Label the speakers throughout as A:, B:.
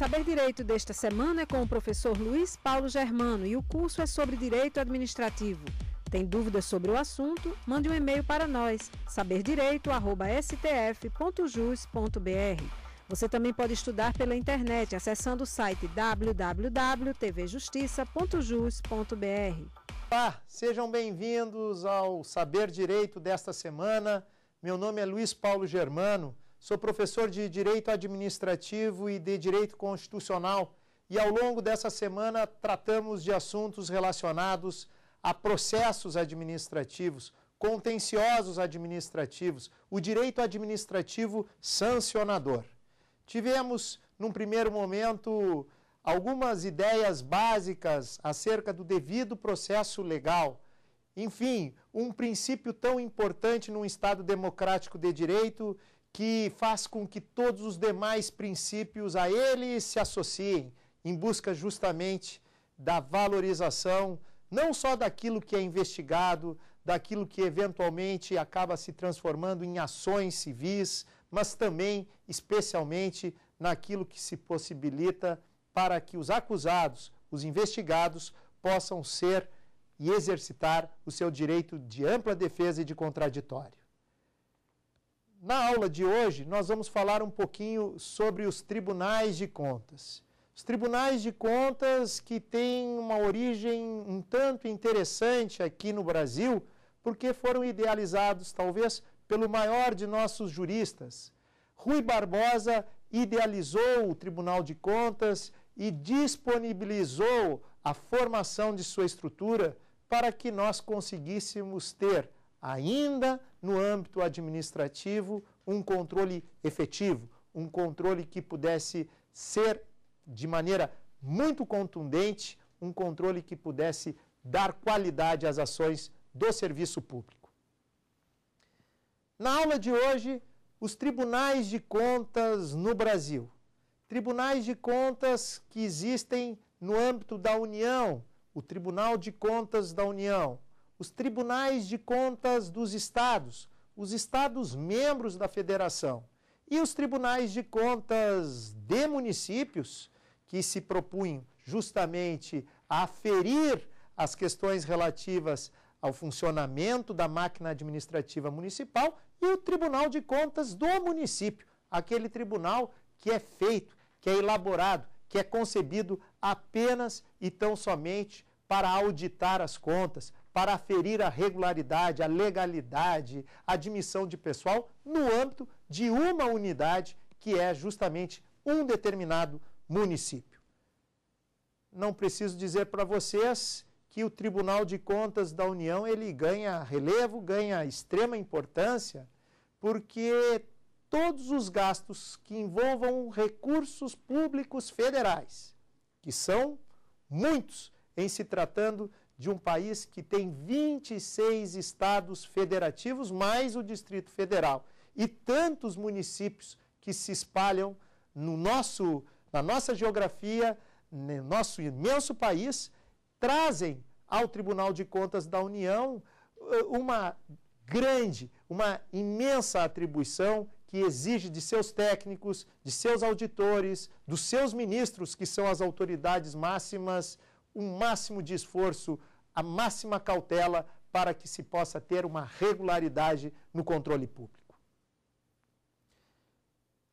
A: Saber Direito desta semana é com o professor Luiz Paulo Germano e o curso é sobre Direito Administrativo. Tem dúvidas sobre o assunto? Mande um e-mail para nós, saberdireito.stf.jus.br. Você também pode estudar pela internet acessando o site www.tvjustiça.jus.br. Olá, sejam bem-vindos ao Saber Direito desta semana. Meu nome é Luiz Paulo Germano Sou professor de Direito Administrativo e de Direito Constitucional e ao longo dessa semana tratamos de assuntos relacionados a processos administrativos, contenciosos administrativos, o direito administrativo sancionador. Tivemos, num primeiro momento, algumas ideias básicas acerca do devido processo legal. Enfim, um princípio tão importante num Estado democrático de direito que faz com que todos os demais princípios a ele se associem, em busca justamente da valorização, não só daquilo que é investigado, daquilo que eventualmente acaba se transformando em ações civis, mas também, especialmente, naquilo que se possibilita para que os acusados, os investigados, possam ser e exercitar o seu direito de ampla defesa e de contraditório. Na aula de hoje, nós vamos falar um pouquinho sobre os tribunais de contas. Os tribunais de contas que têm uma origem um tanto interessante aqui no Brasil, porque foram idealizados, talvez, pelo maior de nossos juristas. Rui Barbosa idealizou o Tribunal de Contas e disponibilizou a formação de sua estrutura para que nós conseguíssemos ter ainda no âmbito administrativo, um controle efetivo, um controle que pudesse ser de maneira muito contundente, um controle que pudesse dar qualidade às ações do serviço público. Na aula de hoje, os tribunais de contas no Brasil. Tribunais de contas que existem no âmbito da União, o Tribunal de Contas da União, os tribunais de contas dos estados, os estados membros da federação e os tribunais de contas de municípios, que se propunham justamente a aferir as questões relativas ao funcionamento da máquina administrativa municipal e o Tribunal de Contas do município, aquele tribunal que é feito, que é elaborado, que é concebido apenas e tão somente para auditar as contas, para aferir a regularidade, a legalidade, a admissão de pessoal no âmbito de uma unidade que é justamente um determinado município. Não preciso dizer para vocês que o Tribunal de Contas da União ele ganha relevo, ganha extrema importância, porque todos os gastos que envolvam recursos públicos federais, que são muitos em se tratando de um país que tem 26 estados federativos, mais o Distrito Federal, e tantos municípios que se espalham no nosso, na nossa geografia, no nosso imenso país, trazem ao Tribunal de Contas da União eh, uma grande, uma imensa atribuição que exige de seus técnicos, de seus auditores, dos seus ministros, que são as autoridades máximas o máximo de esforço, a máxima cautela para que se possa ter uma regularidade no controle público.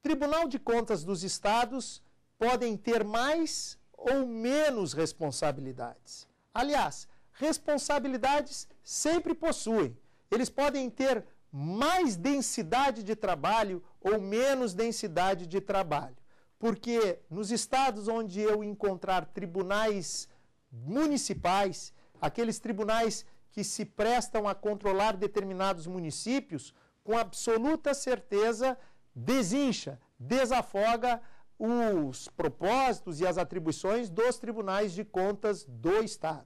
A: Tribunal de Contas dos Estados podem ter mais ou menos responsabilidades. Aliás, responsabilidades sempre possuem. Eles podem ter mais densidade de trabalho ou menos densidade de trabalho. Porque nos estados onde eu encontrar tribunais municipais, aqueles tribunais que se prestam a controlar determinados municípios, com absoluta certeza desincha, desafoga os propósitos e as atribuições dos tribunais de contas do Estado.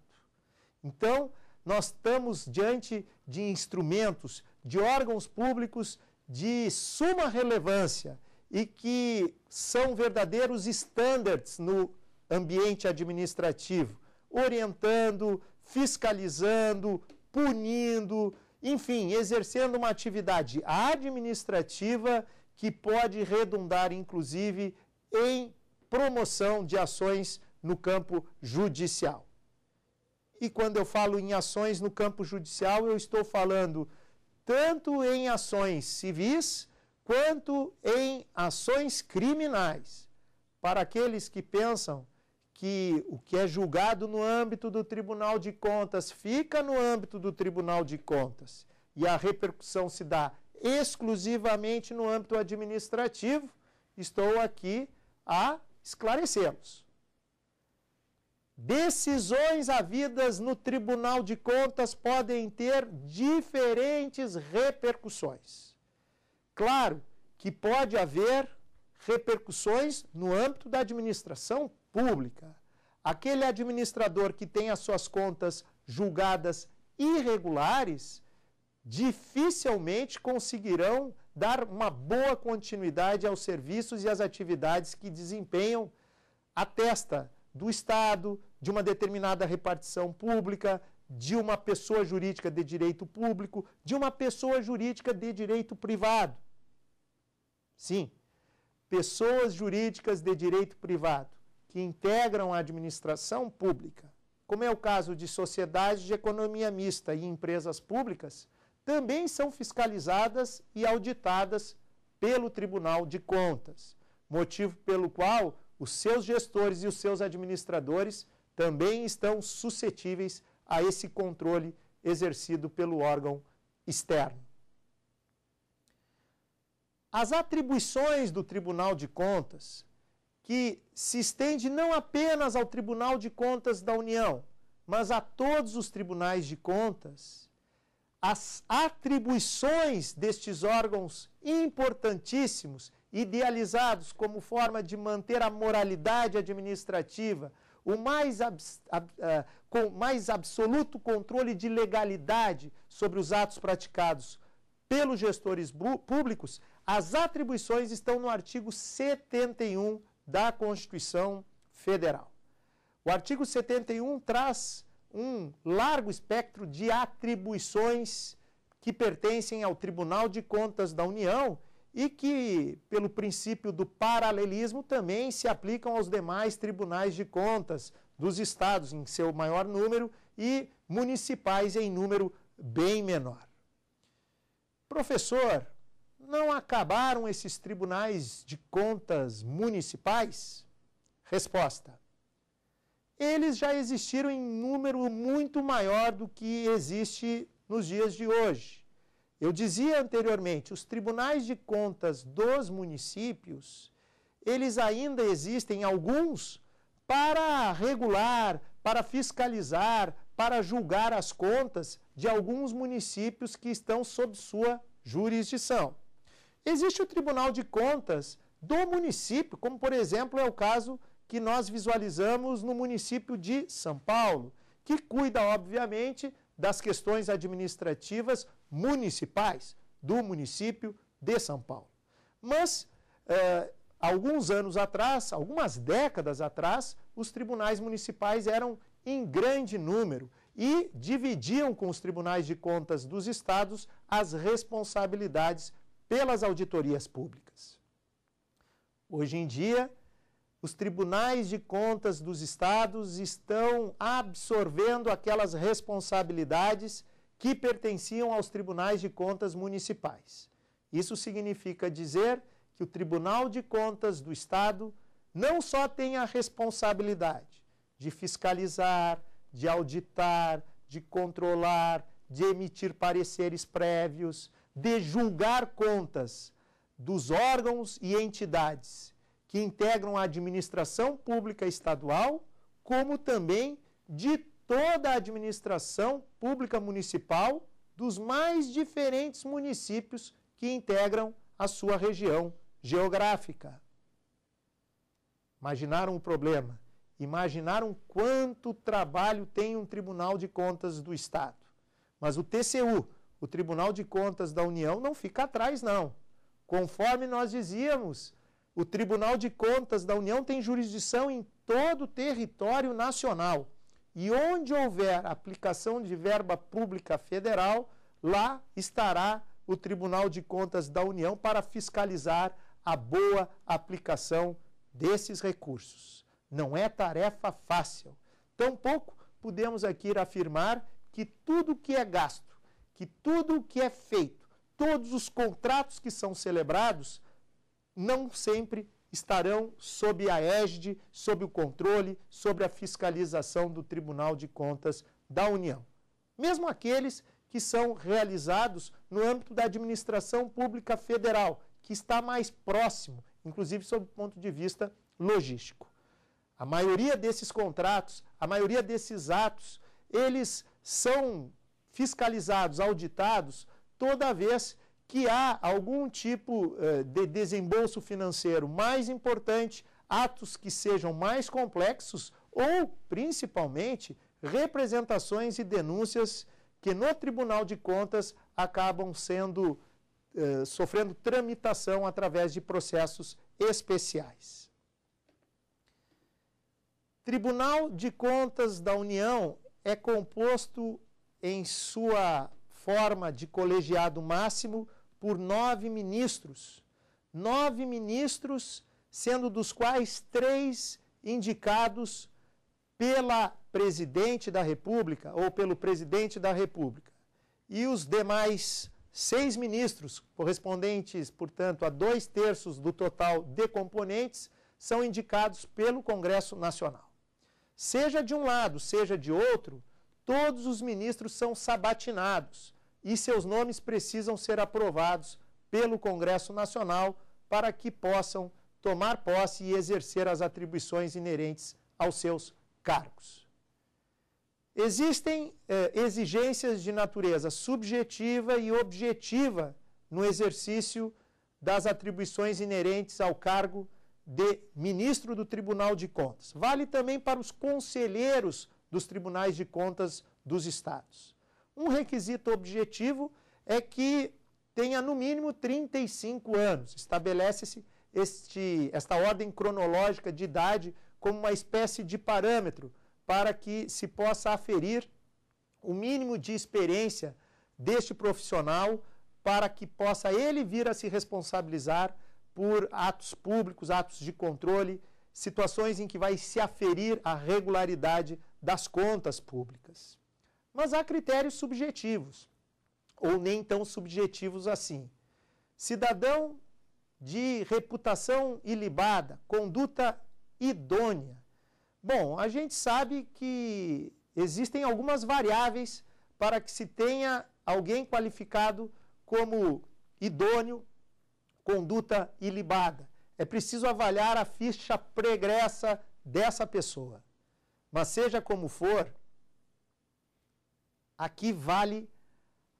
A: Então, nós estamos diante de instrumentos, de órgãos públicos de suma relevância e que são verdadeiros standards no ambiente administrativo orientando, fiscalizando, punindo, enfim, exercendo uma atividade administrativa que pode redundar, inclusive, em promoção de ações no campo judicial. E quando eu falo em ações no campo judicial, eu estou falando tanto em ações civis quanto em ações criminais. Para aqueles que pensam que o que é julgado no âmbito do Tribunal de Contas fica no âmbito do Tribunal de Contas e a repercussão se dá exclusivamente no âmbito administrativo, estou aqui a esclarecê-los. Decisões havidas no Tribunal de Contas podem ter diferentes repercussões. Claro que pode haver repercussões no âmbito da administração pública, aquele administrador que tem as suas contas julgadas irregulares, dificilmente conseguirão dar uma boa continuidade aos serviços e às atividades que desempenham à testa do Estado, de uma determinada repartição pública, de uma pessoa jurídica de direito público, de uma pessoa jurídica de direito privado. Sim, pessoas jurídicas de direito privado que integram a administração pública, como é o caso de sociedades de economia mista e empresas públicas, também são fiscalizadas e auditadas pelo Tribunal de Contas, motivo pelo qual os seus gestores e os seus administradores também estão suscetíveis a esse controle exercido pelo órgão externo. As atribuições do Tribunal de Contas que se estende não apenas ao Tribunal de Contas da União, mas a todos os tribunais de contas, as atribuições destes órgãos importantíssimos, idealizados como forma de manter a moralidade administrativa, o mais, uh, com mais absoluto controle de legalidade sobre os atos praticados pelos gestores públicos, as atribuições estão no artigo 71 da Constituição Federal. O artigo 71 traz um largo espectro de atribuições que pertencem ao Tribunal de Contas da União e que, pelo princípio do paralelismo, também se aplicam aos demais tribunais de contas dos estados, em seu maior número, e municipais em número bem menor. Professor, não acabaram esses tribunais de contas municipais? Resposta: Eles já existiram em número muito maior do que existe nos dias de hoje. Eu dizia anteriormente, os tribunais de contas dos municípios, eles ainda existem alguns para regular, para fiscalizar, para julgar as contas de alguns municípios que estão sob sua jurisdição. Existe o Tribunal de Contas do município, como por exemplo é o caso que nós visualizamos no município de São Paulo, que cuida, obviamente, das questões administrativas municipais do município de São Paulo. Mas, eh, alguns anos atrás, algumas décadas atrás, os tribunais municipais eram em grande número e dividiam com os tribunais de contas dos estados as responsabilidades pelas auditorias públicas. Hoje em dia, os tribunais de contas dos estados estão absorvendo aquelas responsabilidades que pertenciam aos tribunais de contas municipais. Isso significa dizer que o Tribunal de Contas do Estado não só tem a responsabilidade de fiscalizar, de auditar, de controlar, de emitir pareceres prévios, de julgar contas dos órgãos e entidades que integram a administração pública estadual, como também de toda a administração pública municipal dos mais diferentes municípios que integram a sua região geográfica. Imaginaram o problema? Imaginaram quanto trabalho tem um Tribunal de Contas do Estado. Mas o TCU, o Tribunal de Contas da União não fica atrás, não. Conforme nós dizíamos, o Tribunal de Contas da União tem jurisdição em todo o território nacional. E onde houver aplicação de verba pública federal, lá estará o Tribunal de Contas da União para fiscalizar a boa aplicação desses recursos. Não é tarefa fácil. Tampouco podemos aqui afirmar que tudo que é gasto que tudo o que é feito, todos os contratos que são celebrados, não sempre estarão sob a égide, sob o controle, sob a fiscalização do Tribunal de Contas da União. Mesmo aqueles que são realizados no âmbito da administração pública federal, que está mais próximo, inclusive sob o ponto de vista logístico. A maioria desses contratos, a maioria desses atos, eles são fiscalizados, auditados, toda vez que há algum tipo eh, de desembolso financeiro mais importante, atos que sejam mais complexos ou, principalmente, representações e denúncias que no Tribunal de Contas acabam sendo eh, sofrendo tramitação através de processos especiais. Tribunal de Contas da União é composto em sua forma de colegiado máximo por nove ministros. Nove ministros, sendo dos quais três indicados pela presidente da República ou pelo presidente da República. E os demais seis ministros, correspondentes, portanto, a dois terços do total de componentes, são indicados pelo Congresso Nacional. Seja de um lado, seja de outro, Todos os ministros são sabatinados e seus nomes precisam ser aprovados pelo Congresso Nacional para que possam tomar posse e exercer as atribuições inerentes aos seus cargos. Existem eh, exigências de natureza subjetiva e objetiva no exercício das atribuições inerentes ao cargo de ministro do Tribunal de Contas. Vale também para os conselheiros dos tribunais de contas dos estados. Um requisito objetivo é que tenha no mínimo 35 anos. Estabelece-se esta ordem cronológica de idade como uma espécie de parâmetro para que se possa aferir o mínimo de experiência deste profissional para que possa ele vir a se responsabilizar por atos públicos, atos de controle, situações em que vai se aferir a regularidade das contas públicas. Mas há critérios subjetivos, ou nem tão subjetivos assim. Cidadão de reputação ilibada, conduta idônea. Bom, a gente sabe que existem algumas variáveis para que se tenha alguém qualificado como idôneo, conduta ilibada. É preciso avaliar a ficha pregressa dessa pessoa. Mas seja como for, aqui vale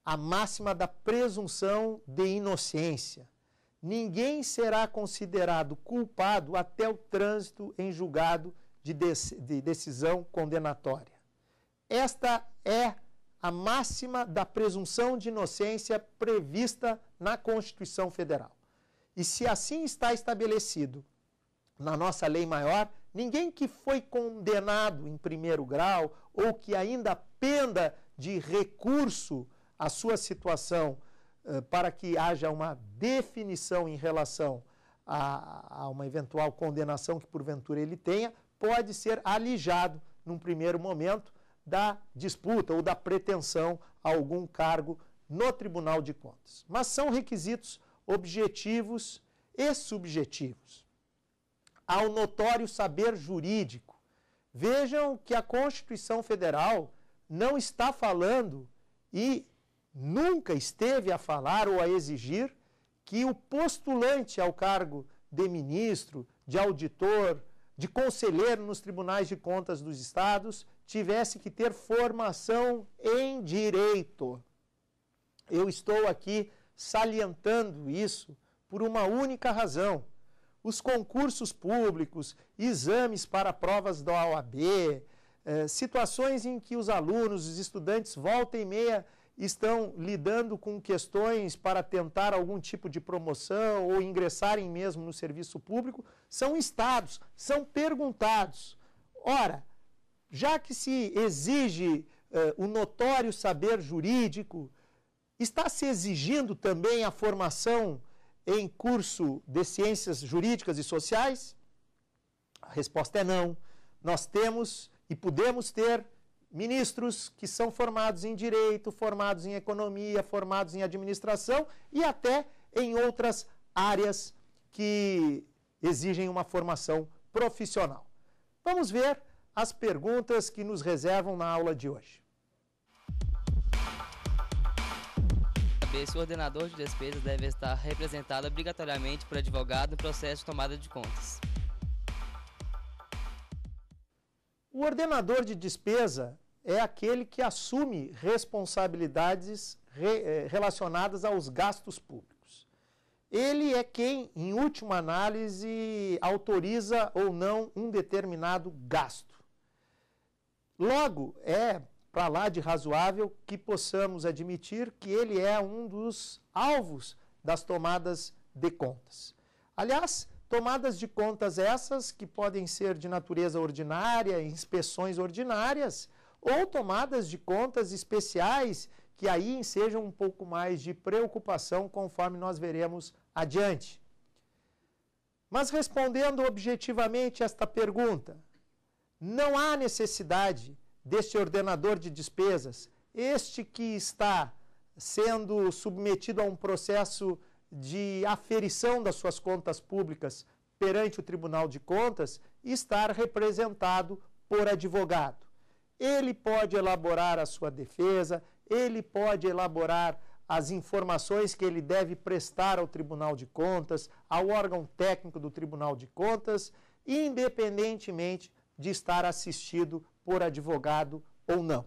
A: a máxima da presunção de inocência. Ninguém será considerado culpado até o trânsito em julgado de, decisão condenatória. Esta é a máxima da presunção de inocência prevista na Constituição Federal. E se assim está estabelecido na nossa lei maior, Ninguém que foi condenado em primeiro grau ou que ainda penda de recurso a sua situação eh, para que haja uma definição em relação a, a uma eventual condenação que porventura ele tenha, pode ser alijado num primeiro momento da disputa ou da pretensão a algum cargo no Tribunal de Contas. Mas são requisitos objetivos e subjetivos ao notório saber jurídico. Vejam que a Constituição Federal não está falando e nunca esteve a falar ou a exigir que o postulante ao cargo de ministro, de auditor, de conselheiro nos tribunais de contas dos estados tivesse que ter formação em direito. Eu estou aqui salientando isso por uma única razão os concursos públicos, exames para provas da OAB, eh, situações em que os alunos, os estudantes, volta e meia estão lidando com questões para tentar algum tipo de promoção ou ingressarem mesmo no serviço público, são estados, são perguntados. Ora, já que se exige eh, o notório saber jurídico, está se exigindo também a formação em curso de ciências jurídicas e sociais? A resposta é não. Nós temos e podemos ter ministros que são formados em direito, formados em economia, formados em administração e até em outras áreas que exigem uma formação profissional. Vamos ver as perguntas que nos reservam na aula de hoje. saber se o ordenador de despesas deve estar representado obrigatoriamente por advogado no processo de tomada de contas. O ordenador de despesa é aquele que assume responsabilidades eh, relacionadas aos gastos públicos. Ele é quem, em última análise, autoriza ou não um determinado gasto. Logo, é para lá de razoável que possamos admitir que ele é um dos alvos das tomadas de contas. Aliás, tomadas de contas essas que podem ser de natureza ordinária, inspeções ordinárias, ou tomadas de contas especiais que aí ensejam um pouco mais de preocupação, conforme nós veremos adiante. Mas respondendo objetivamente esta pergunta, não há necessidade deste ordenador de despesas, este que está sendo submetido a um processo de aferição das suas contas públicas perante o Tribunal de Contas, estar representado por advogado. Ele pode elaborar a sua defesa, ele pode elaborar as informações que ele deve prestar ao Tribunal de Contas, ao órgão técnico do Tribunal de Contas, independentemente de estar assistido por advogado ou não.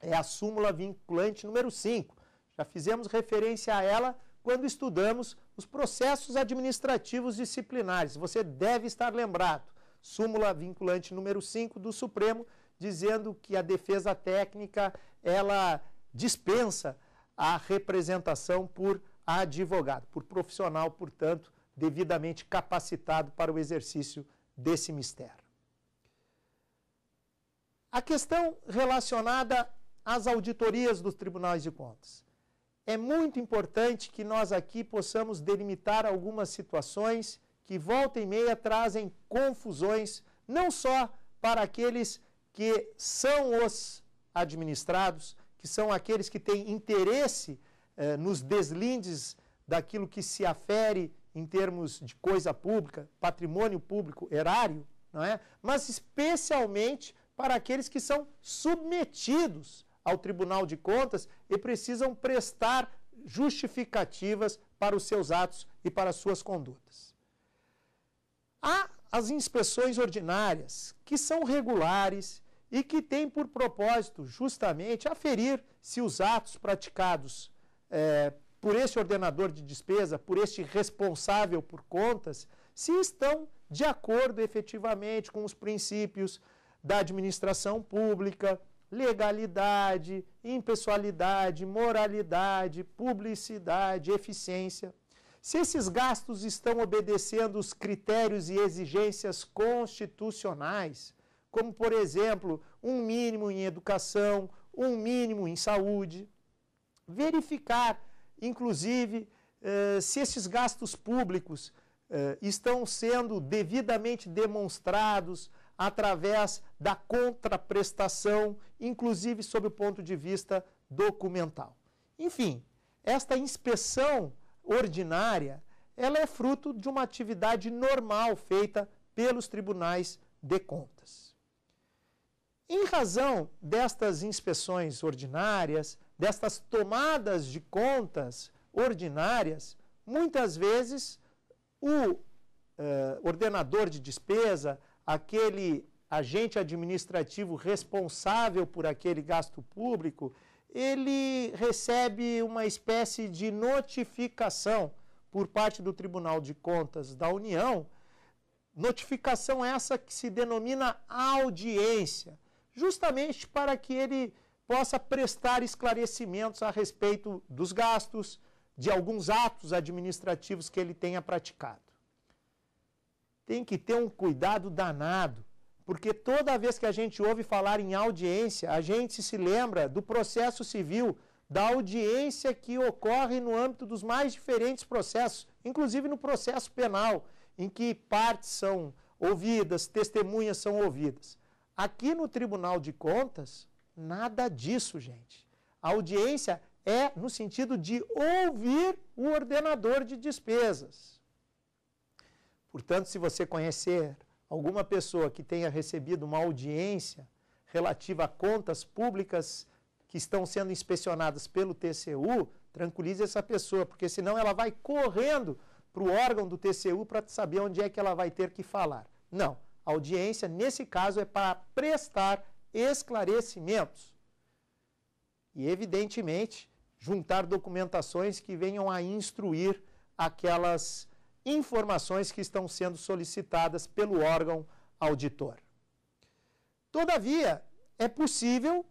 A: É a súmula vinculante número 5. Já fizemos referência a ela quando estudamos os processos administrativos disciplinares. Você deve estar lembrado. Súmula vinculante número 5 do Supremo, dizendo que a defesa técnica ela dispensa a representação por advogado, por profissional, portanto, devidamente capacitado para o exercício desse mistério. A questão relacionada às auditorias dos tribunais de contas. É muito importante que nós aqui possamos delimitar algumas situações que, volta e meia, trazem confusões, não só para aqueles que são os administrados, que são aqueles que têm interesse eh, nos deslindes daquilo que se afere em termos de coisa pública, patrimônio público, erário, não é? mas especialmente para aqueles que são submetidos ao Tribunal de Contas e precisam prestar justificativas para os seus atos e para as suas condutas. Há as inspeções ordinárias, que são regulares e que têm por propósito justamente aferir se os atos praticados é, por este ordenador de despesa, por este responsável por contas, se estão de acordo efetivamente com os princípios, da administração pública, legalidade, impessoalidade, moralidade, publicidade, eficiência. Se esses gastos estão obedecendo os critérios e exigências constitucionais, como, por exemplo, um mínimo em educação, um mínimo em saúde, verificar, inclusive, eh, se esses gastos públicos eh, estão sendo devidamente demonstrados, através da contraprestação, inclusive sob o ponto de vista documental. Enfim, esta inspeção ordinária, ela é fruto de uma atividade normal feita pelos tribunais de contas. Em razão destas inspeções ordinárias, destas tomadas de contas ordinárias, muitas vezes o eh, ordenador de despesa, aquele agente administrativo responsável por aquele gasto público, ele recebe uma espécie de notificação por parte do Tribunal de Contas da União, notificação essa que se denomina audiência, justamente para que ele possa prestar esclarecimentos a respeito dos gastos, de alguns atos administrativos que ele tenha praticado tem que ter um cuidado danado, porque toda vez que a gente ouve falar em audiência, a gente se lembra do processo civil, da audiência que ocorre no âmbito dos mais diferentes processos, inclusive no processo penal, em que partes são ouvidas, testemunhas são ouvidas. Aqui no Tribunal de Contas, nada disso, gente. A audiência é no sentido de ouvir o ordenador de despesas. Portanto, se você conhecer alguma pessoa que tenha recebido uma audiência relativa a contas públicas que estão sendo inspecionadas pelo TCU, tranquilize essa pessoa, porque senão ela vai correndo para o órgão do TCU para saber onde é que ela vai ter que falar. Não, a audiência, nesse caso, é para prestar esclarecimentos. E, evidentemente, juntar documentações que venham a instruir aquelas informações que estão sendo solicitadas pelo órgão auditor. Todavia, é possível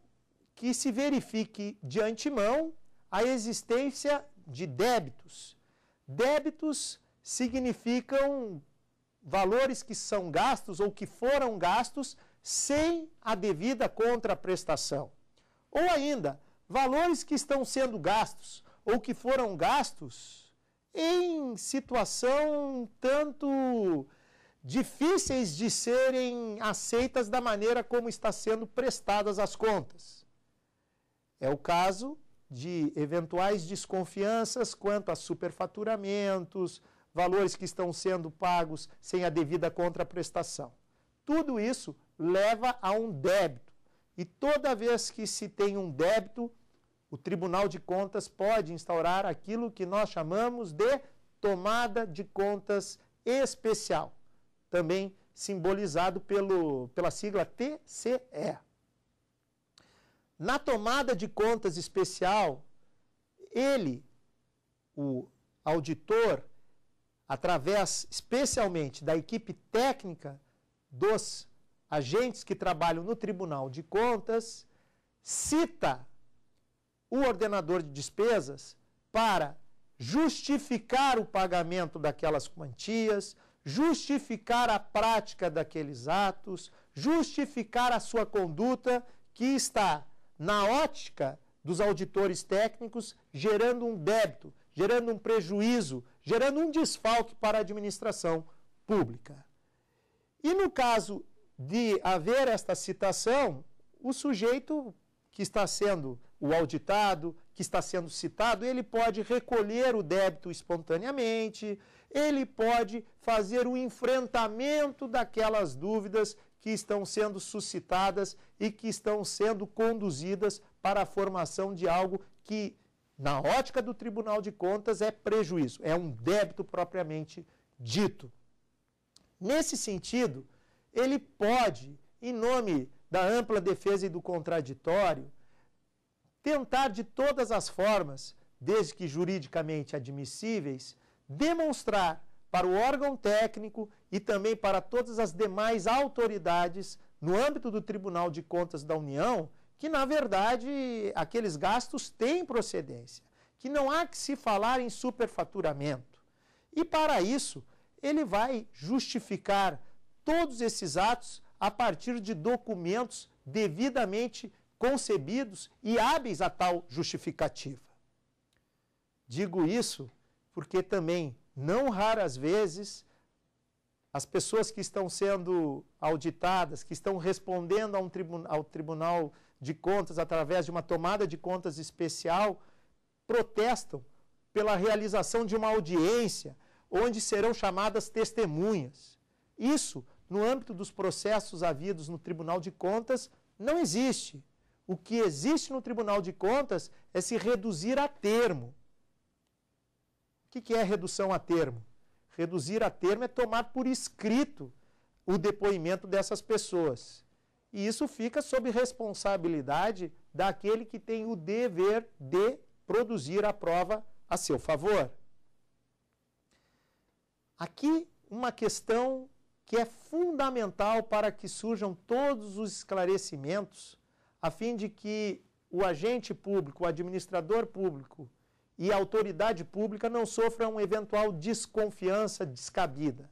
A: que se verifique de antemão a existência de débitos. Débitos significam valores que são gastos ou que foram gastos sem a devida contraprestação. Ou ainda, valores que estão sendo gastos ou que foram gastos em situação tanto difíceis de serem aceitas da maneira como está sendo prestadas as contas. É o caso de eventuais desconfianças quanto a superfaturamentos, valores que estão sendo pagos sem a devida contraprestação. Tudo isso leva a um débito. E toda vez que se tem um débito, o Tribunal de Contas pode instaurar aquilo que nós chamamos de tomada de contas especial, também simbolizado pelo, pela sigla TCE. Na tomada de contas especial, ele, o auditor, através especialmente da equipe técnica dos agentes que trabalham no Tribunal de Contas, cita o ordenador de despesas para justificar o pagamento daquelas quantias, justificar a prática daqueles atos, justificar a sua conduta que está na ótica dos auditores técnicos, gerando um débito, gerando um prejuízo, gerando um desfalque para a administração pública. E no caso de haver esta citação, o sujeito que está sendo o auditado que está sendo citado, ele pode recolher o débito espontaneamente, ele pode fazer o enfrentamento daquelas dúvidas que estão sendo suscitadas e que estão sendo conduzidas para a formação de algo que, na ótica do Tribunal de Contas, é prejuízo, é um débito propriamente dito. Nesse sentido, ele pode, em nome da ampla defesa e do contraditório, tentar de todas as formas, desde que juridicamente admissíveis, demonstrar para o órgão técnico e também para todas as demais autoridades no âmbito do Tribunal de Contas da União que, na verdade, aqueles gastos têm procedência, que não há que se falar em superfaturamento. E para isso, ele vai justificar todos esses atos a partir de documentos devidamente concebidos e hábeis a tal justificativa. Digo isso porque também, não raras vezes, as pessoas que estão sendo auditadas, que estão respondendo a um tribuna, ao Tribunal de Contas através de uma tomada de contas especial, protestam pela realização de uma audiência onde serão chamadas testemunhas. Isso, no âmbito dos processos havidos no Tribunal de Contas, não existe. O que existe no Tribunal de Contas é se reduzir a termo. O que é redução a termo? Reduzir a termo é tomar por escrito o depoimento dessas pessoas. E isso fica sob responsabilidade daquele que tem o dever de produzir a prova a seu favor. Aqui uma questão que é fundamental para que surjam todos os esclarecimentos a fim de que o agente público, o administrador público e a autoridade pública não sofram eventual desconfiança descabida.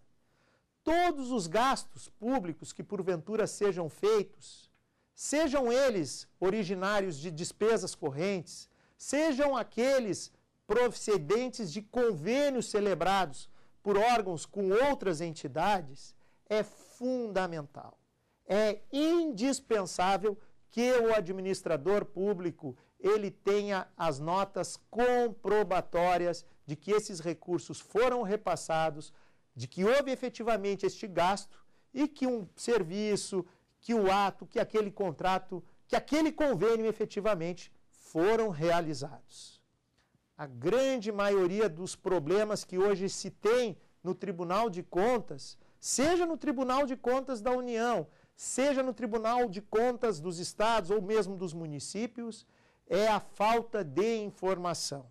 A: Todos os gastos públicos que porventura sejam feitos, sejam eles originários de despesas correntes, sejam aqueles procedentes de convênios celebrados por órgãos com outras entidades, é fundamental, é indispensável que o administrador público ele tenha as notas comprobatórias de que esses recursos foram repassados, de que houve efetivamente este gasto e que um serviço, que o ato, que aquele contrato, que aquele convênio efetivamente foram realizados. A grande maioria dos problemas que hoje se tem no Tribunal de Contas, seja no Tribunal de Contas da União, seja no Tribunal de Contas dos Estados ou mesmo dos municípios, é a falta de informação.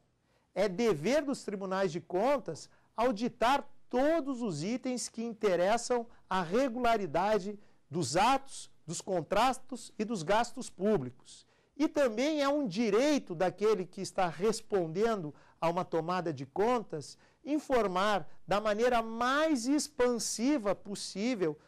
A: É dever dos tribunais de contas auditar todos os itens que interessam à regularidade dos atos, dos contratos e dos gastos públicos. E também é um direito daquele que está respondendo a uma tomada de contas informar da maneira mais expansiva possível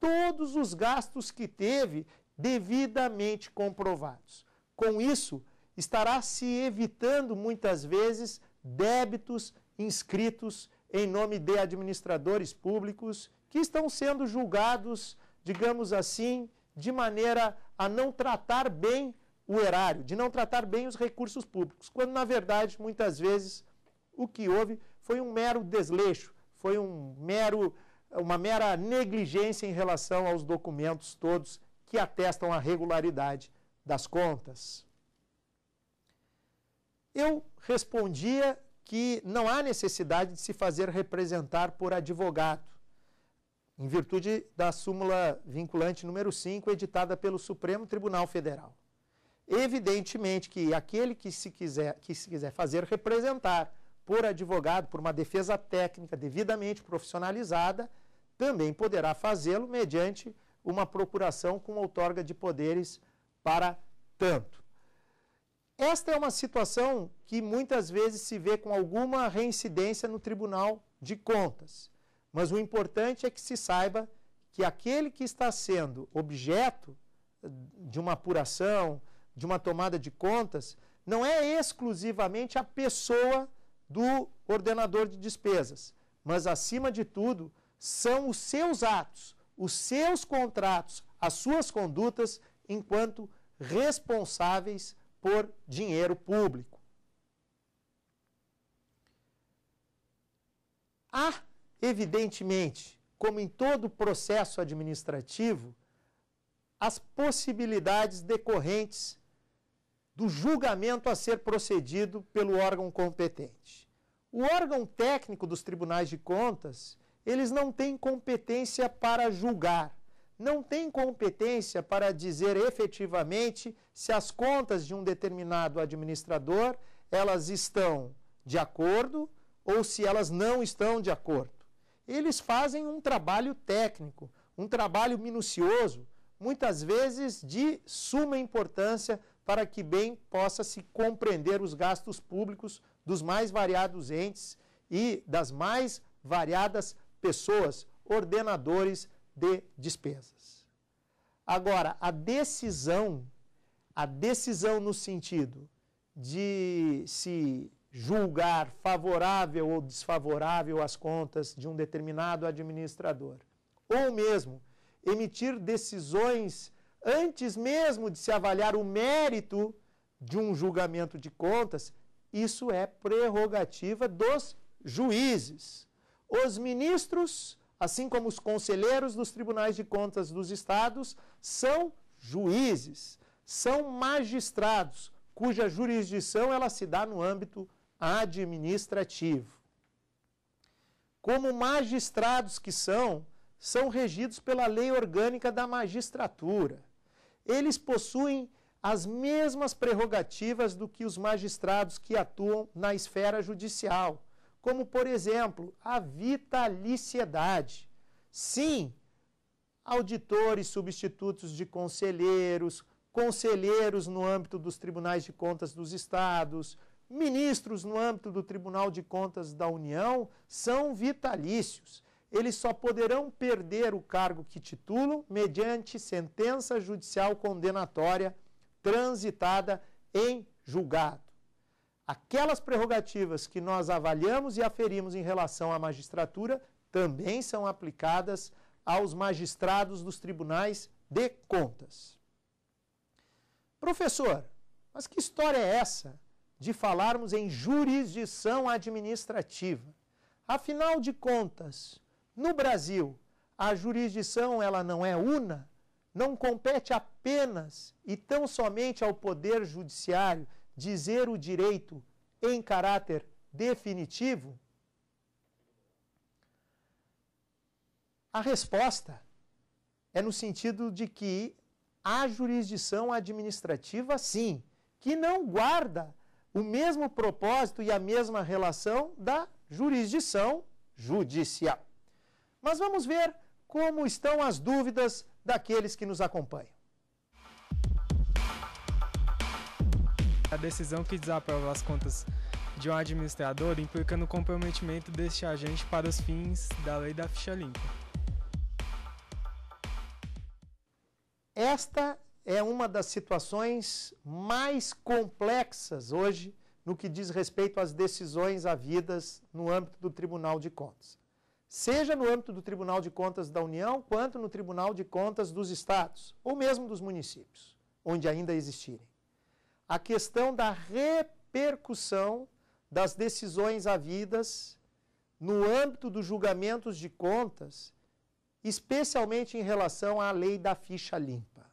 A: todos os gastos que teve devidamente comprovados. Com isso, estará se evitando muitas vezes débitos inscritos em nome de administradores públicos que estão sendo julgados, digamos assim, de maneira a não tratar bem o erário, de não tratar bem os recursos públicos, quando na verdade muitas vezes o que houve foi um mero desleixo, foi um mero uma mera negligência em relação aos documentos todos que atestam a regularidade das contas. Eu respondia que não há necessidade de se fazer representar por advogado, em virtude da súmula vinculante número 5, editada pelo Supremo Tribunal Federal. Evidentemente que aquele que se quiser, que se quiser fazer representar por advogado, por uma defesa técnica devidamente profissionalizada, também poderá fazê-lo mediante uma procuração com outorga de poderes para tanto. Esta é uma situação que muitas vezes se vê com alguma reincidência no Tribunal de Contas, mas o importante é que se saiba que aquele que está sendo objeto de uma apuração, de uma tomada de contas, não é exclusivamente a pessoa do ordenador de despesas, mas acima de tudo são os seus atos, os seus contratos, as suas condutas enquanto responsáveis por dinheiro público. Há, evidentemente, como em todo processo administrativo, as possibilidades decorrentes do julgamento a ser procedido pelo órgão competente. O órgão técnico dos tribunais de contas, eles não têm competência para julgar, não têm competência para dizer efetivamente se as contas de um determinado administrador, elas estão de acordo ou se elas não estão de acordo. Eles fazem um trabalho técnico, um trabalho minucioso, muitas vezes de suma importância para que bem possa se compreender os gastos públicos dos mais variados entes e das mais variadas pessoas, ordenadores de despesas. Agora, a decisão, a decisão no sentido de se julgar favorável ou desfavorável às contas de um determinado administrador, ou mesmo emitir decisões antes mesmo de se avaliar o mérito de um julgamento de contas, isso é prerrogativa dos juízes. Os ministros, assim como os conselheiros dos tribunais de contas dos estados, são juízes, são magistrados, cuja jurisdição ela se dá no âmbito administrativo. Como magistrados que são, são regidos pela lei orgânica da magistratura eles possuem as mesmas prerrogativas do que os magistrados que atuam na esfera judicial, como, por exemplo, a vitaliciedade. Sim, auditores substitutos de conselheiros, conselheiros no âmbito dos tribunais de contas dos estados, ministros no âmbito do Tribunal de Contas da União são vitalícios eles só poderão perder o cargo que titulam mediante sentença judicial condenatória transitada em julgado. Aquelas prerrogativas que nós avaliamos e aferimos em relação à magistratura também são aplicadas aos magistrados dos tribunais de contas. Professor, mas que história é essa de falarmos em jurisdição administrativa? Afinal de contas, no Brasil, a jurisdição ela não é una, não compete apenas e tão somente ao poder judiciário dizer o direito em caráter definitivo? A resposta é no sentido de que a jurisdição administrativa, sim, que não guarda o mesmo propósito e a mesma relação da jurisdição judicial. Mas vamos ver como estão as dúvidas daqueles que nos acompanham. A decisão que desaprova as contas de um administrador implica no comprometimento deste agente para os fins da lei da ficha limpa. Esta é uma das situações mais complexas hoje no que diz respeito às decisões havidas no âmbito do Tribunal de Contas seja no âmbito do Tribunal de Contas da União, quanto no Tribunal de Contas dos Estados, ou mesmo dos municípios, onde ainda existirem. A questão da repercussão das decisões havidas no âmbito dos julgamentos de contas, especialmente em relação à lei da ficha limpa.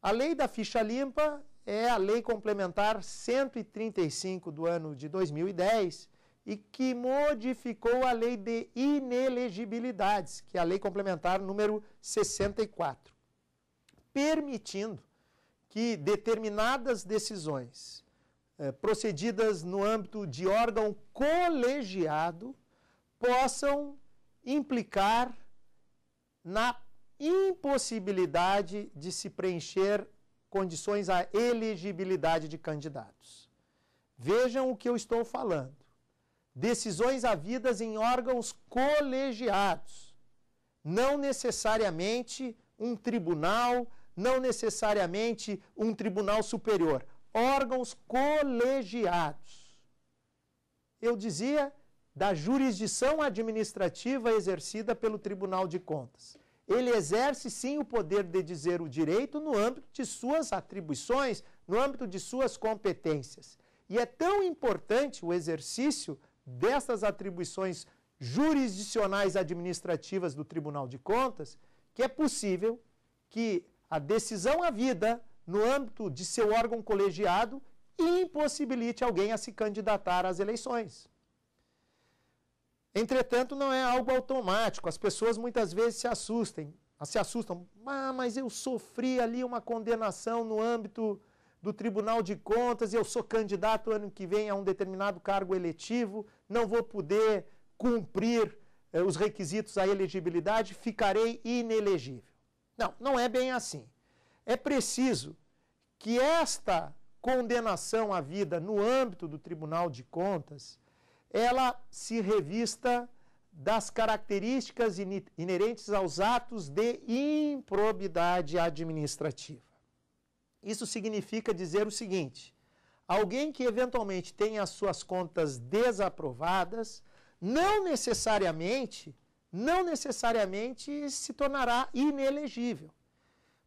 A: A lei da ficha limpa é a lei complementar 135 do ano de 2010, e que modificou a lei de inelegibilidades, que é a lei complementar número 64, permitindo que determinadas decisões eh, procedidas no âmbito de órgão colegiado possam implicar na impossibilidade de se preencher condições à elegibilidade de candidatos. Vejam o que eu estou falando decisões havidas em órgãos colegiados, não necessariamente um tribunal, não necessariamente um tribunal superior, órgãos colegiados. Eu dizia da jurisdição administrativa exercida pelo Tribunal de Contas. Ele exerce sim o poder de dizer o direito no âmbito de suas atribuições, no âmbito de suas competências. E é tão importante o exercício dessas atribuições jurisdicionais administrativas do Tribunal de Contas que é possível que a decisão havida vida no âmbito de seu órgão colegiado impossibilite alguém a se candidatar às eleições. Entretanto, não é algo automático. As pessoas muitas vezes se assustem, se assustam. Ah, mas eu sofri ali uma condenação no âmbito do Tribunal de Contas, eu sou candidato ano que vem a um determinado cargo eletivo, não vou poder cumprir eh, os requisitos à elegibilidade, ficarei inelegível. Não, não é bem assim. É preciso que esta condenação à vida no âmbito do Tribunal de Contas, ela se revista das características inerentes aos atos de improbidade administrativa. Isso significa dizer o seguinte: alguém que eventualmente tem as suas contas desaprovadas, não necessariamente, não necessariamente se tornará inelegível.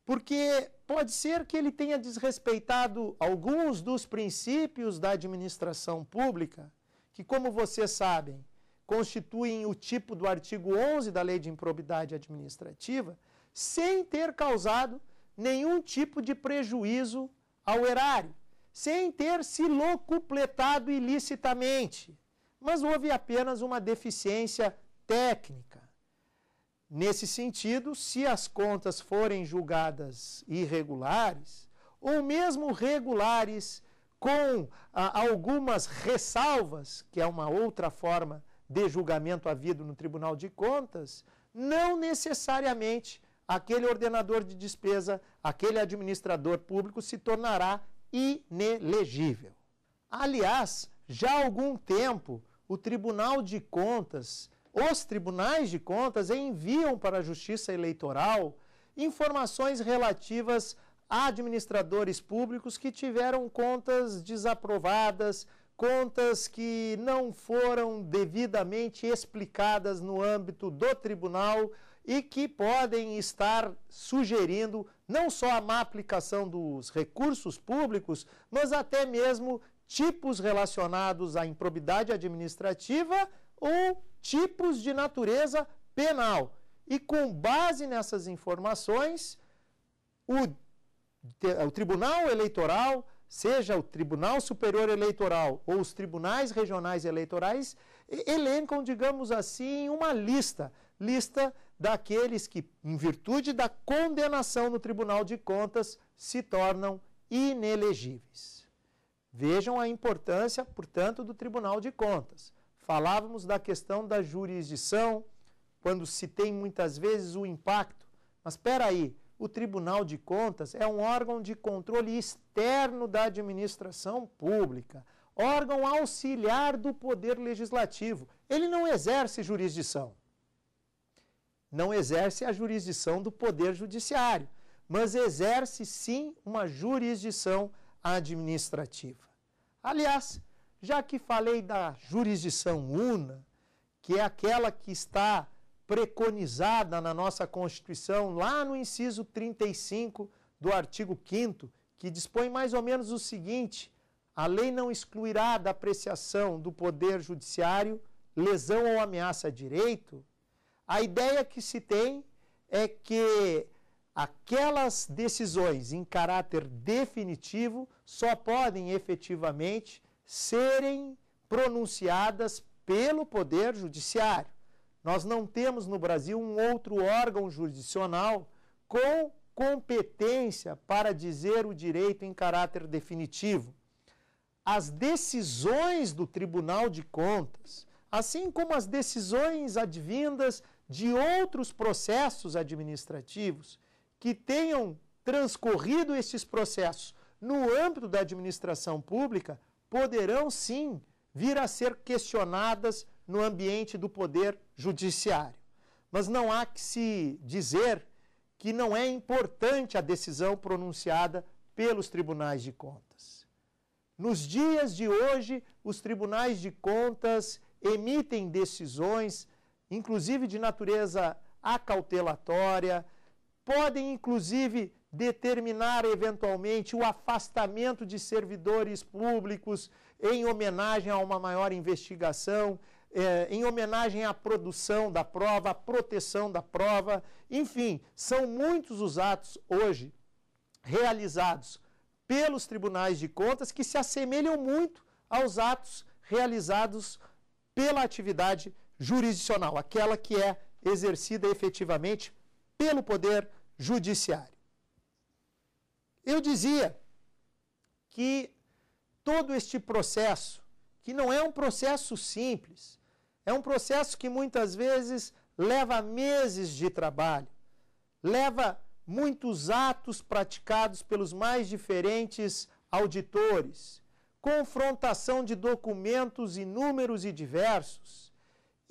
A: Porque pode ser que ele tenha desrespeitado alguns dos princípios da administração pública, que, como vocês sabem, constituem o tipo do artigo 11 da Lei de Improbidade Administrativa, sem ter causado nenhum tipo de prejuízo ao erário, sem ter se locupletado ilicitamente, mas houve apenas uma deficiência técnica. Nesse sentido, se as contas forem julgadas irregulares, ou mesmo regulares com ah, algumas ressalvas, que é uma outra forma de julgamento havido no Tribunal de Contas, não necessariamente aquele ordenador de despesa, aquele administrador público se tornará inelegível. Aliás, já há algum tempo, o Tribunal de Contas, os tribunais de contas enviam para a Justiça Eleitoral informações relativas a administradores públicos que tiveram contas desaprovadas, contas que não foram devidamente explicadas no âmbito do tribunal e que podem estar sugerindo não só a má aplicação dos recursos públicos, mas até mesmo tipos relacionados à improbidade administrativa ou tipos de natureza penal. E com base nessas informações, o, o Tribunal Eleitoral, seja o Tribunal Superior Eleitoral ou os tribunais regionais eleitorais, elencam, digamos assim, uma lista, lista daqueles que, em virtude da condenação no Tribunal de Contas, se tornam inelegíveis. Vejam a importância, portanto, do Tribunal de Contas. Falávamos da questão da jurisdição, quando se tem muitas vezes o impacto. Mas espera aí, o Tribunal de Contas é um órgão de controle externo da administração pública, órgão auxiliar do poder legislativo. Ele não exerce jurisdição não exerce a jurisdição do Poder Judiciário, mas exerce sim uma jurisdição administrativa. Aliás, já que falei da jurisdição una, que é aquela que está preconizada na nossa Constituição, lá no inciso 35 do artigo 5, que dispõe mais ou menos o seguinte: a lei não excluirá da apreciação do Poder Judiciário lesão ou ameaça a direito, a ideia que se tem é que aquelas decisões em caráter definitivo só podem efetivamente serem pronunciadas pelo Poder Judiciário. Nós não temos no Brasil um outro órgão jurisdicional com competência para dizer o direito em caráter definitivo. As decisões do Tribunal de Contas, assim como as decisões advindas de outros processos administrativos que tenham transcorrido esses processos no âmbito da administração pública poderão sim vir a ser questionadas no ambiente do poder judiciário. Mas não há que se dizer que não é importante a decisão pronunciada pelos tribunais de contas. Nos dias de hoje, os tribunais de contas emitem decisões inclusive de natureza acautelatória, podem inclusive determinar eventualmente o afastamento de servidores públicos em homenagem a uma maior investigação, é, em homenagem à produção da prova, à proteção da prova. Enfim, são muitos os atos hoje realizados pelos tribunais de contas que se assemelham muito aos atos realizados pela atividade jurisdicional, aquela que é exercida efetivamente pelo poder judiciário. Eu dizia que todo este processo, que não é um processo simples, é um processo que muitas vezes leva meses de trabalho, leva muitos atos praticados pelos mais diferentes auditores, confrontação de documentos inúmeros e diversos,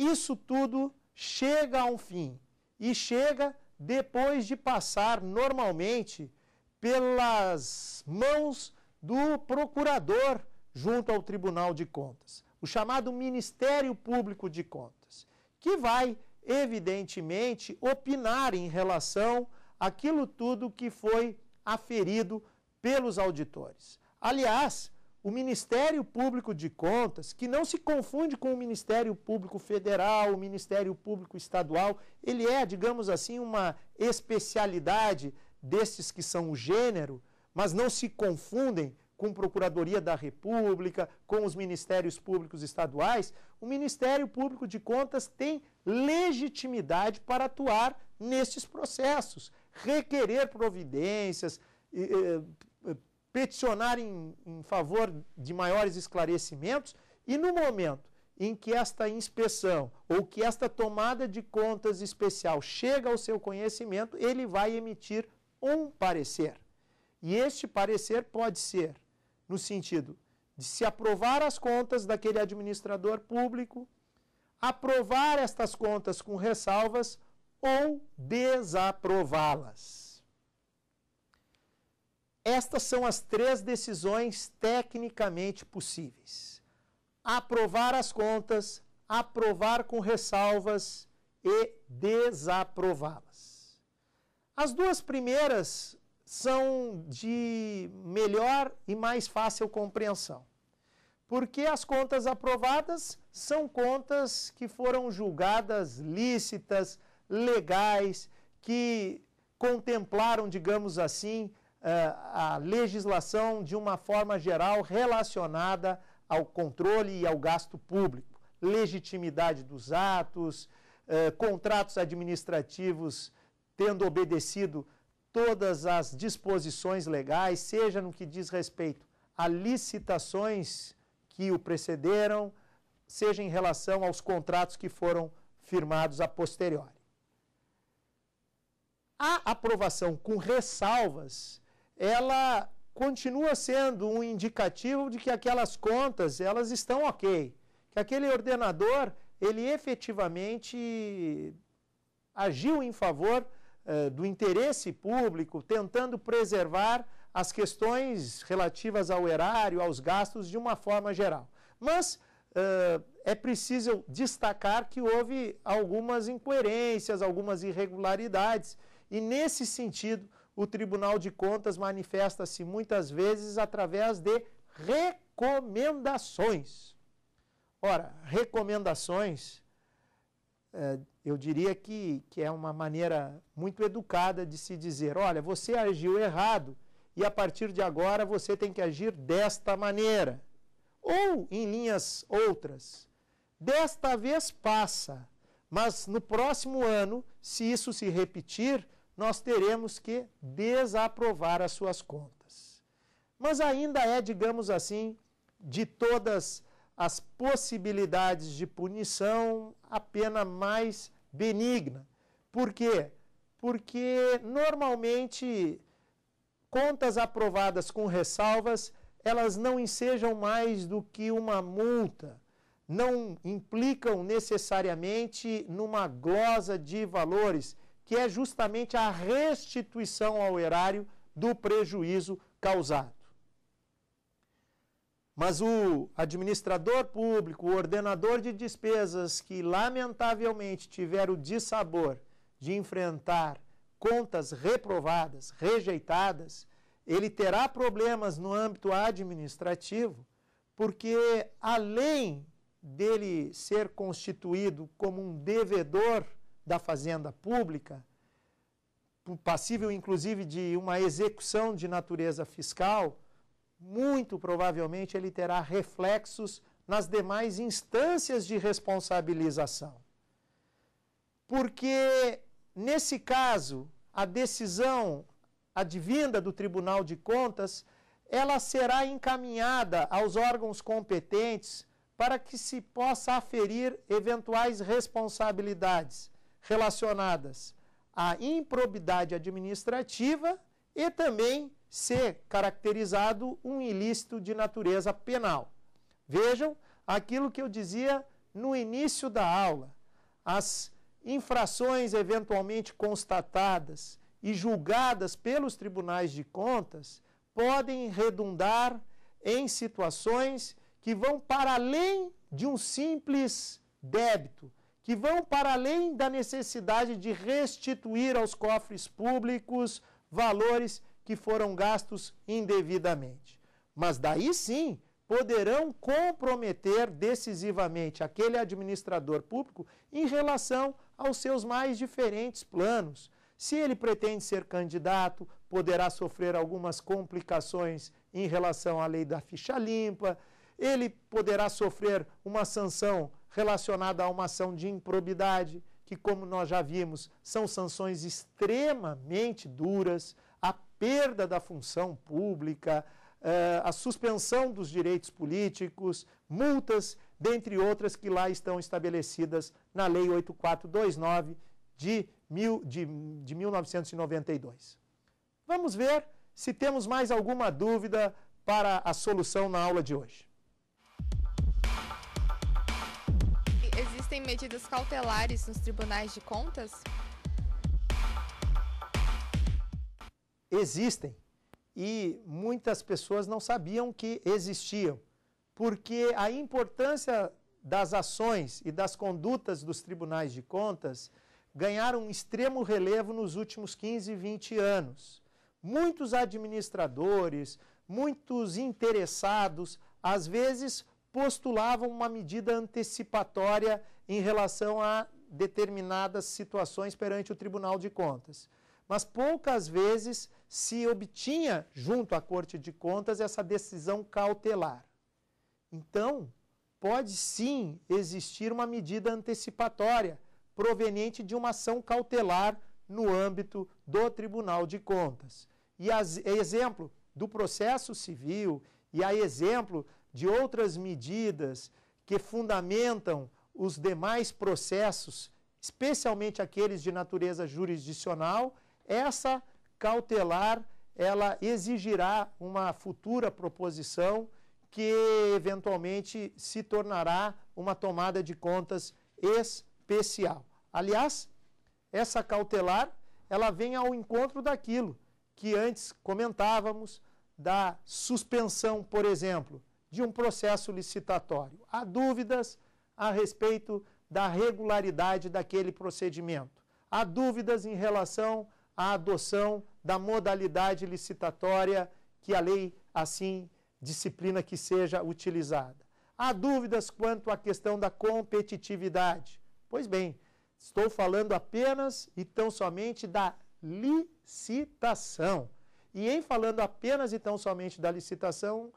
A: isso tudo chega a um fim e chega depois de passar normalmente pelas mãos do procurador junto ao Tribunal de Contas, o chamado Ministério Público de Contas, que vai, evidentemente, opinar em relação àquilo tudo que foi aferido pelos auditores. Aliás, o Ministério Público de Contas, que não se confunde com o Ministério Público Federal, o Ministério Público Estadual, ele é, digamos assim, uma especialidade desses que são o gênero, mas não se confundem com Procuradoria da República, com os Ministérios Públicos Estaduais, o Ministério Público de Contas tem legitimidade para atuar nestes processos, requerer providências, peticionar em, em favor de maiores esclarecimentos e no momento em que esta inspeção ou que esta tomada de contas especial chega ao seu conhecimento, ele vai emitir um parecer. E este parecer pode ser no sentido de se aprovar as contas daquele administrador público, aprovar estas contas com ressalvas ou desaprová-las. Estas são as três decisões tecnicamente possíveis: aprovar as contas, aprovar com ressalvas e desaprová-las. As duas primeiras são de melhor e mais fácil compreensão, porque as contas aprovadas são contas que foram julgadas lícitas, legais, que contemplaram, digamos assim, eh, a legislação de uma forma geral relacionada ao controle e ao gasto público, legitimidade dos atos, eh, contratos administrativos tendo obedecido todas as disposições legais, seja no que diz respeito a licitações que o precederam, seja em relação aos contratos que foram firmados a posteriori. A aprovação com ressalvas ela continua sendo um indicativo de que aquelas contas elas estão ok, que aquele ordenador ele efetivamente agiu em favor eh, do interesse público, tentando preservar as questões relativas ao erário, aos gastos de uma forma geral. Mas eh, é preciso destacar que houve algumas incoerências, algumas irregularidades, e nesse sentido o Tribunal de Contas manifesta-se muitas vezes através de recomendações. Ora, recomendações, eh, eu diria que, que é uma maneira muito educada de se dizer: olha, você agiu errado e a partir de agora você tem que agir desta maneira. Ou em linhas outras. Desta vez passa, mas no próximo ano, se isso se repetir, nós teremos que desaprovar as suas contas. Mas ainda é, digamos assim, de todas as possibilidades de punição, a pena mais benigna. Por quê? Porque normalmente contas aprovadas com ressalvas, elas não ensejam mais do que uma multa, não implicam necessariamente numa glosa de valores que é justamente a restituição ao erário do prejuízo causado. Mas o administrador público, o ordenador de despesas que lamentavelmente tiver o dissabor de enfrentar contas reprovadas, rejeitadas, ele terá problemas no âmbito administrativo, porque além dele ser constituído como um devedor da Fazenda Pública, passível inclusive de uma execução de natureza fiscal, muito provavelmente ele terá reflexos nas demais instâncias de responsabilização. Porque, nesse caso, a decisão advinda do Tribunal de Contas, ela será encaminhada aos órgãos competentes para que se possa aferir eventuais responsabilidades relacionadas à improbidade administrativa e também ser caracterizado um ilícito de natureza penal. Vejam aquilo que eu dizia no início da aula. As infrações eventualmente constatadas e julgadas pelos tribunais de contas podem redundar em situações que vão para além de um simples débito, que vão para além da necessidade de restituir aos cofres públicos valores que foram gastos indevidamente. Mas daí sim poderão comprometer decisivamente aquele administrador público em relação aos seus mais diferentes planos. Se ele pretende ser candidato, poderá sofrer algumas complicações em relação à lei da ficha limpa, ele poderá sofrer uma sanção relacionada a uma ação de improbidade, que, como nós já vimos, são sanções extremamente duras, a perda da função pública, eh, a suspensão dos direitos políticos, multas, dentre outras que lá estão estabelecidas na Lei 8429 de, mil, de, de 1992. Vamos ver se temos mais alguma dúvida para a solução na aula de hoje. medidas cautelares nos tribunais de contas? Existem. E muitas pessoas não sabiam que existiam, porque a importância das ações e das condutas dos tribunais de contas ganharam um extremo relevo nos últimos 15, 20 anos. Muitos administradores, muitos interessados, às vezes postulavam uma medida antecipatória em relação a determinadas situações perante o Tribunal de Contas. Mas poucas vezes se obtinha, junto à Corte de Contas, essa decisão cautelar. Então, pode sim existir uma medida antecipatória proveniente de uma ação cautelar no âmbito do Tribunal de Contas. E há é exemplo do processo civil e a exemplo de outras medidas que fundamentam os demais processos, especialmente aqueles de natureza jurisdicional, essa cautelar ela exigirá uma futura proposição que eventualmente se tornará uma tomada de contas especial. Aliás, essa cautelar, ela vem ao encontro daquilo que antes comentávamos da suspensão, por exemplo, de um processo licitatório. Há dúvidas, a respeito da regularidade daquele procedimento. Há dúvidas em relação à adoção da modalidade licitatória que a lei assim disciplina que seja utilizada. Há dúvidas quanto à questão da competitividade. Pois bem, estou falando apenas e tão somente da licitação. E em falando apenas e tão somente da licitação,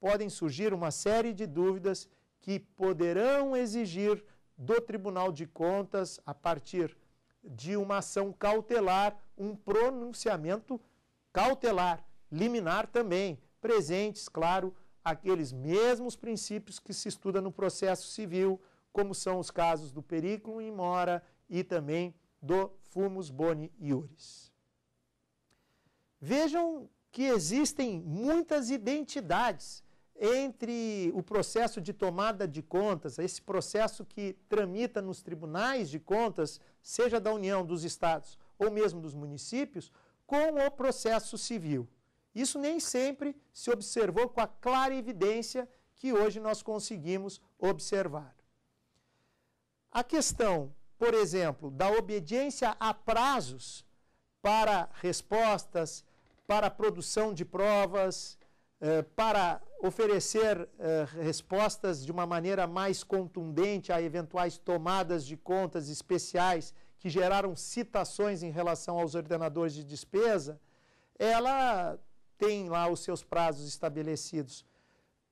A: podem surgir uma série de dúvidas que poderão exigir do Tribunal de Contas, a partir de uma ação cautelar, um pronunciamento cautelar, liminar também, presentes, claro, aqueles mesmos princípios que se estuda no processo civil, como são os casos do periculum in mora e também do fumus boni iuris. Vejam que existem muitas identidades entre o processo de tomada de contas, esse processo que tramita nos tribunais de contas, seja da União, dos estados ou mesmo dos municípios, com o processo civil. Isso nem sempre se observou com a clara evidência que hoje nós conseguimos observar. A questão, por exemplo, da obediência a prazos para respostas, para produção de provas, eh, para oferecer uh, respostas de uma maneira mais contundente a eventuais tomadas de contas especiais que geraram citações em relação aos ordenadores de despesa, ela tem lá os seus prazos estabelecidos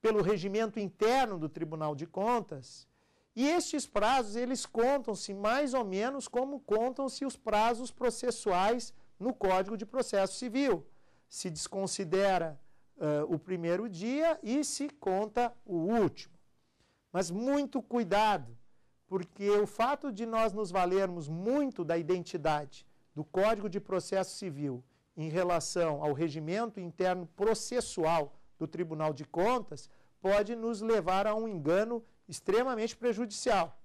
A: pelo regimento interno do Tribunal de Contas, e estes prazos eles contam-se mais ou menos como contam-se os prazos processuais no Código de Processo Civil. Se desconsidera uh, o primeiro dia e se conta o último. Mas muito cuidado, porque o fato de nós nos valermos muito da identidade do Código de Processo Civil em relação ao regimento interno processual do Tribunal de Contas pode nos levar a um engano extremamente prejudicial.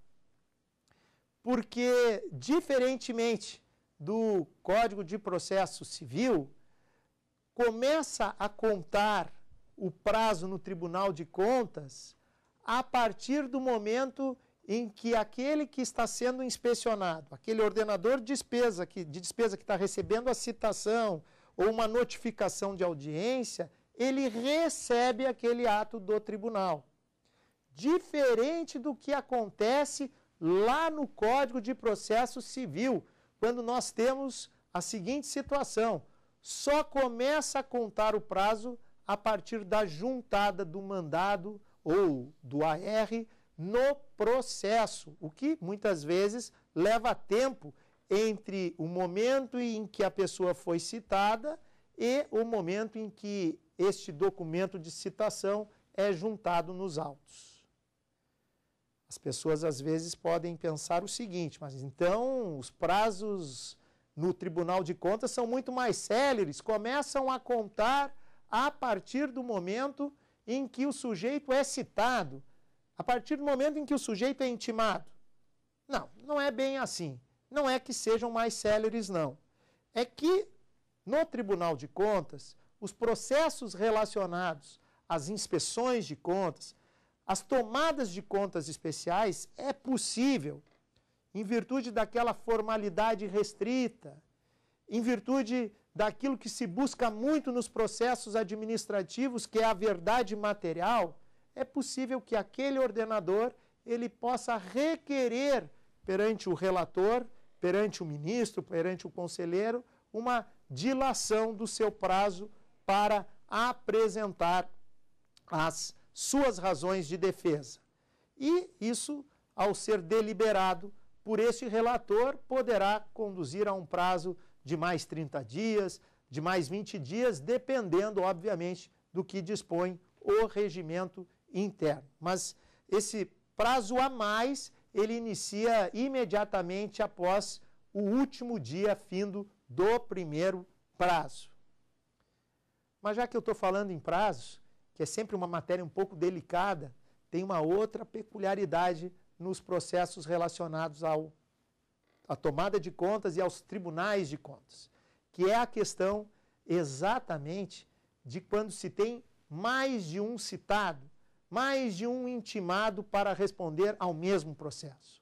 A: Porque, diferentemente do Código de Processo Civil, começa a contar o prazo no Tribunal de Contas a partir do momento em que aquele que está sendo inspecionado, aquele ordenador de despesa que, de despesa que está recebendo a citação ou uma notificação de audiência, ele recebe aquele ato do tribunal. Diferente do que acontece lá no Código de Processo Civil, quando nós temos a seguinte situação: só começa a contar o prazo a partir da juntada do mandado ou do AR no processo, o que muitas vezes leva tempo entre o momento em que a pessoa foi citada e o momento em que este documento de citação é juntado nos autos. As pessoas às vezes podem pensar o seguinte, mas então os prazos no Tribunal de Contas são muito mais céleres, começam a contar a partir do momento em que o sujeito é citado, a partir do momento em que o sujeito é intimado. Não, não é bem assim. Não é que sejam mais céleres, não. É que no Tribunal de Contas, os processos relacionados às inspeções de contas, às tomadas de contas especiais, é possível em virtude daquela formalidade restrita, em virtude daquilo que se busca muito nos processos administrativos, que é a verdade material, é possível que aquele ordenador ele possa requerer perante o relator, perante o ministro, perante o conselheiro, uma dilação do seu prazo para apresentar as suas razões de defesa. E isso, ao ser deliberado por esse relator poderá conduzir a um prazo de mais 30 dias, de mais 20 dias, dependendo, obviamente, do que dispõe o regimento interno. Mas esse prazo a mais, ele inicia imediatamente após o último dia findo do primeiro prazo. Mas já que eu estou falando em prazos, que é sempre uma matéria um pouco delicada, tem uma outra peculiaridade nos processos relacionados ao, à tomada de contas e aos tribunais de contas, que é a questão exatamente de quando se tem mais de um citado, mais de um intimado para responder ao mesmo processo.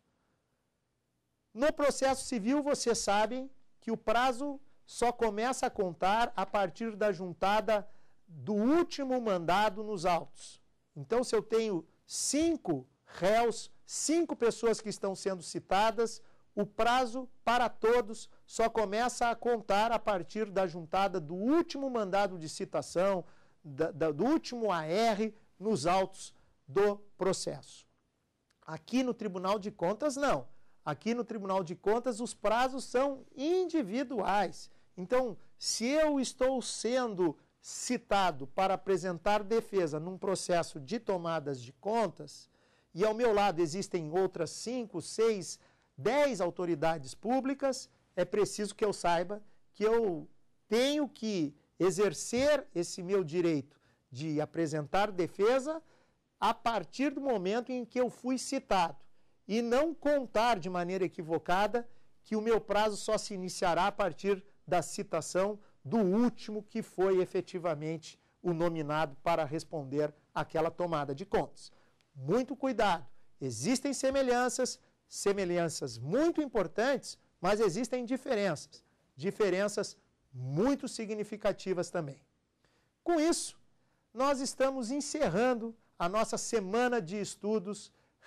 A: No processo civil, vocês sabem que o prazo só começa a contar a partir da juntada do último mandado nos autos. Então, se eu tenho cinco réus cinco pessoas que estão sendo citadas, o prazo para todos só começa a contar a partir da juntada do último mandado de citação, da, da, do último AR nos autos do processo. Aqui no Tribunal de Contas, não. Aqui no Tribunal de Contas, os prazos são individuais. Então, se eu estou sendo citado para apresentar defesa num processo de tomadas de contas, e ao meu lado existem outras cinco, seis, dez autoridades públicas, é preciso que eu saiba que eu tenho que exercer esse meu direito de apresentar defesa a partir do momento em que eu fui citado e não contar de maneira equivocada que o meu prazo só se iniciará a partir da citação do último que foi efetivamente o nominado para responder àquela tomada de contas muito cuidado. Existem semelhanças, semelhanças muito importantes, mas existem diferenças, diferenças muito significativas também. Com isso, nós estamos encerrando a nossa semana de estudos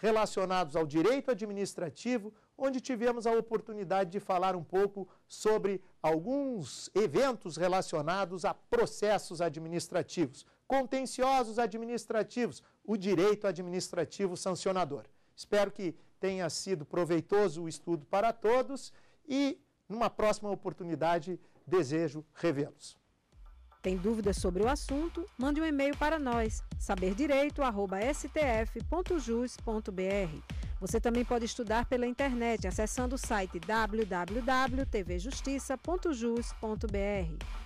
A: relacionados ao direito administrativo, onde tivemos a oportunidade de falar um pouco sobre alguns eventos relacionados a processos administrativos, contenciosos administrativos, o direito administrativo sancionador. Espero que tenha sido proveitoso o estudo para todos e, numa próxima oportunidade, desejo revê-los. Tem dúvidas sobre o assunto? Mande um e-mail para nós, saberdireito.stf.jus.br. Você também pode estudar pela internet acessando o site www.tvjustiça.jus.br.